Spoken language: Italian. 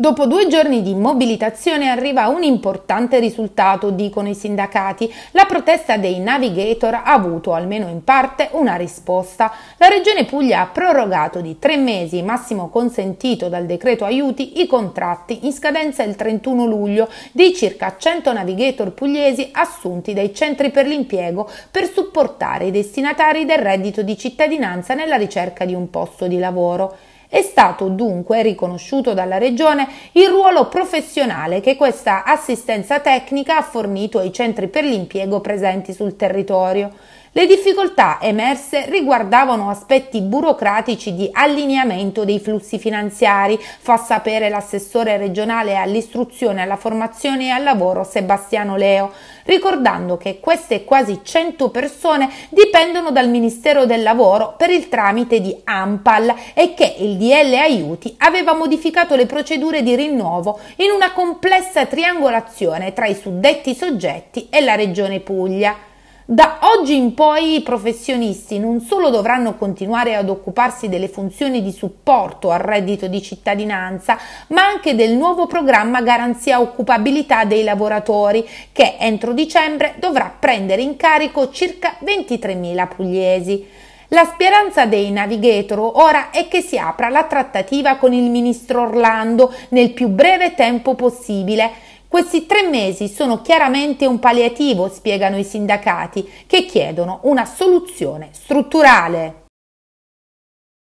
Dopo due giorni di mobilitazione arriva un importante risultato, dicono i sindacati. La protesta dei navigator ha avuto, almeno in parte, una risposta. La Regione Puglia ha prorogato di tre mesi, massimo consentito dal decreto aiuti, i contratti in scadenza il 31 luglio di circa 100 navigator pugliesi assunti dai centri per l'impiego per supportare i destinatari del reddito di cittadinanza nella ricerca di un posto di lavoro. È stato dunque riconosciuto dalla Regione il ruolo professionale che questa assistenza tecnica ha fornito ai centri per l'impiego presenti sul territorio. Le difficoltà emerse riguardavano aspetti burocratici di allineamento dei flussi finanziari, fa sapere l'assessore regionale all'istruzione, alla formazione e al lavoro Sebastiano Leo, ricordando che queste quasi 100 persone dipendono dal Ministero del Lavoro per il tramite di AMPAL e che il DL Aiuti aveva modificato le procedure di rinnovo in una complessa triangolazione tra i suddetti soggetti e la Regione Puglia. Da oggi in poi i professionisti non solo dovranno continuare ad occuparsi delle funzioni di supporto al reddito di cittadinanza, ma anche del nuovo programma Garanzia Occupabilità dei lavoratori, che entro dicembre dovrà prendere in carico circa 23.000 pugliesi. La speranza dei Navigator ora è che si apra la trattativa con il ministro Orlando nel più breve tempo possibile. Questi tre mesi sono chiaramente un palliativo, spiegano i sindacati, che chiedono una soluzione strutturale.